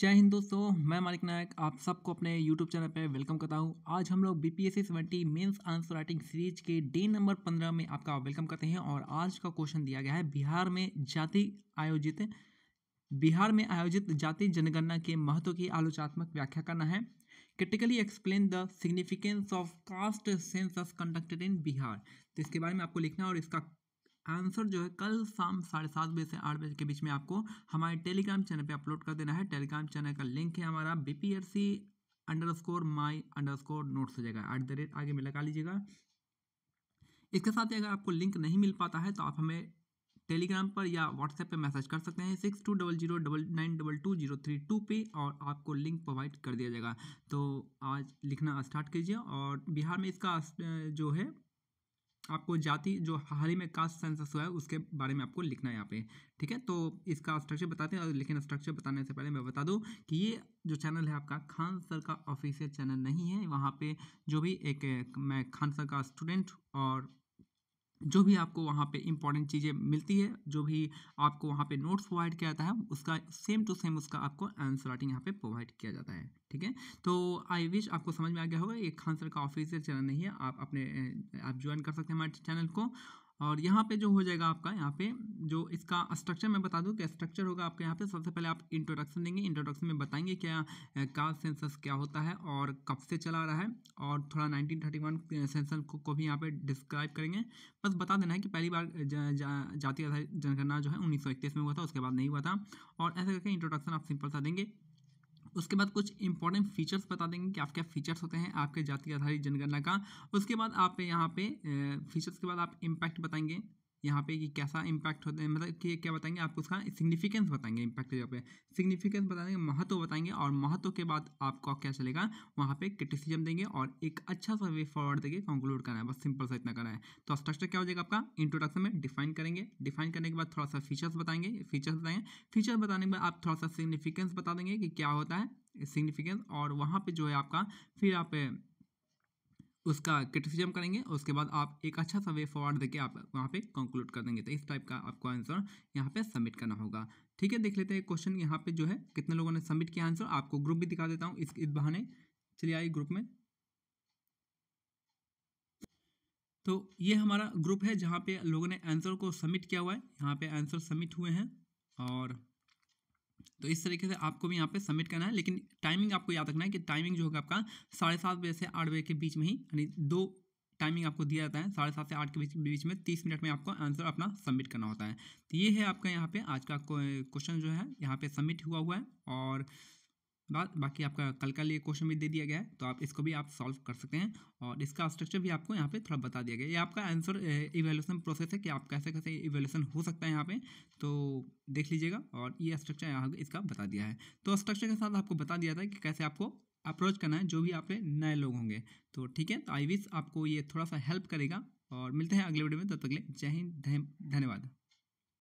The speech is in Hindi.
जय हिंद दोस्तों मैं मालिक नायक आप सबको अपने यूट्यूब चैनल पर वेलकम करता हूं आज हम लोग B P S C seventy mains answer writing series के डे नंबर पंद्रह में आपका वेलकम करते हैं और आज का क्वेश्चन दिया गया है बिहार में जाति आयोजित बिहार में आयोजित जाति जनगणना के महत्व की आलोचनात्मक व्याख्या करना है critically explain the significance of caste census conducted in Bihar तो इसके बारे में आपको लिखना है और इसका आंसर जो है कल शाम साढ़े सात बजे से आठ बजे के बीच में आपको हमारे टेलीग्राम चैनल पे अपलोड कर देना है टेलीग्राम चैनल का लिंक है हमारा B P S C underscore my underscore notes हो जाएगा एट द रेट आगे में लगा लीजिएगा इसके साथ ही अगर आपको लिंक नहीं मिल पाता है तो आप हमें टेलीग्राम पर या व्हाट्सएप पर मैसेज कर सकते हैं six two double zero double nine double two zero three two पे और आपको लिंक प्रोवाइड कर दिया जाएगा तो आज लिखना स्टार्ट कीजिए और बिहार में इसका जो है आपको जाति जो हाल ही में कास्ट सेंसस हुआ है उसके बारे में आपको लिखना है यहाँ पे ठीक है तो इसका स्ट्रक्चर बताते हैं लेकिन स्ट्रक्चर बताने से पहले मैं बता दूँ कि ये जो चैनल है आपका खान सर का ऑफिशियल चैनल नहीं है वहाँ पे जो भी एक मैं खान सर का स्टूडेंट और जो भी आपको वहाँ पे इंपॉर्टेंट चीज़ें मिलती है जो भी आपको वहाँ पे नोट्स प्रोवाइड किया जाता है उसका सेम टू सेम उसका आपको आंसर राइटिंग यहाँ पे प्रोवाइड किया जाता है ठीक है तो आई विश आपको समझ में आ गया होगा ये खान सर का ऑफिशियल चैनल नहीं है आप अपने आप ज्वाइन कर सकते हैं हमारे चैनल को और यहाँ पे जो हो जाएगा आपका यहाँ पे जो इसका स्ट्रक्चर मैं बता दूँ क्या स्ट्रक्चर होगा आपके यहाँ पे सबसे पहले आप इंट्रोडक्शन देंगे इंट्रोडक्शन में बताएंगे क्या का सेंसस क्या होता है और कब से चला रहा है और थोड़ा 1931 सेंसस को, को भी यहाँ पे डिस्क्राइब करेंगे बस बता देना है कि पहली बार जा, जा, जाति जनगणना जो है उन्नीस में हुआ था उसके बाद नहीं हुआ था और ऐसे करके इंट्रोडक्शन आप सिंपल सा देंगे उसके बाद कुछ इंपॉर्टेंट फीचर्स बता देंगे कि आप क्या फीचर्स होते हैं आपके जाति आधारित जनगणना का उसके बाद आप यहाँ पे फीचर्स के बाद आप इम्पैक्ट बताएंगे यहाँ पे कि कैसा इम्पैक्ट होता है मतलब कि क्या बताएंगे आपको उसका सिग्निफिकेंस बताएंगे इम्पैक्ट जगह पे सिग्निफिकेंस बताएंगे महत्व बताएंगे और महत्व के बाद आपको क्या चलेगा वहाँ पे क्रिटिसिजम देंगे और एक अच्छा सा वे फॉरवर्ड देंगे कंक्लूड करना है बस सिंपल सा इतना करना है तो स्ट्रक्चर क्या हो जाएगा आपका इंट्रोडक्शन में डिफाइन करेंगे डिफाइन करने के बाद थोड़ा सा फीचर्स बताएंगे फीचर्स बताएंगे फीचर्स बताने के बाद आप थोड़ा सा सिग्निफिकेंस बता देंगे कि क्या होता है सिग्निफिकेंस और वहाँ पर जो है आपका फिर आप उसका क्रिटिसिजम करेंगे और उसके बाद आप एक अच्छा सा वे फॉरवर्ड देके आप वहाँ पे कंक्लूड कर देंगे तो इस टाइप का आपको आंसर यहाँ पे सबमिट करना होगा ठीक है देख लेते हैं क्वेश्चन यहाँ पे जो है कितने लोगों ने सबमिट किया आंसर आपको ग्रुप भी दिखा देता हूँ इस इस बहाने चलिए आइए ग्रुप में तो ये हमारा ग्रुप है जहाँ पे लोगों ने आंसर को सबमिट किया हुआ है यहाँ पे आंसर सबमिट हुए हैं और तो इस तरीके से आपको भी यहाँ पे सबमिट करना है लेकिन टाइमिंग आपको याद रखना है कि टाइमिंग जो होगा आपका साढ़े सात बजे से आठ बजे के बीच में ही यानी दो टाइमिंग आपको दिया जाता है साढ़े सात से आठ के बीच बीच में तीस मिनट में आपको आंसर अपना सबमिट करना होता है तो ये है आपका यहाँ पे आज का क्वेश्चन जो है यहाँ पे सबमिट हुआ हुआ है और बाद बाकी आपका कल का लिए क्वेश्चन भी दे दिया गया है तो आप इसको भी आप सॉल्व कर सकते हैं और इसका स्ट्रक्चर भी आपको यहाँ पे थोड़ा बता दिया गया ये आपका आंसर इवेल्यूशन प्रोसेस है कि आप कैसे कैसे इवेल्यूशन हो सकता है यहाँ पे तो देख लीजिएगा और ये स्ट्रक्चर यहाँ इसका बता दिया है तो स्ट्रक्चर के साथ आपको बता दिया था कि कैसे आपको अप्रोच करना है जो भी आप नए लोग होंगे तो ठीक है तो आई विश आपको ये थोड़ा सा हेल्प करेगा और मिलते हैं अगले वीडियो में तब तक ले जय हिंद धन्यवाद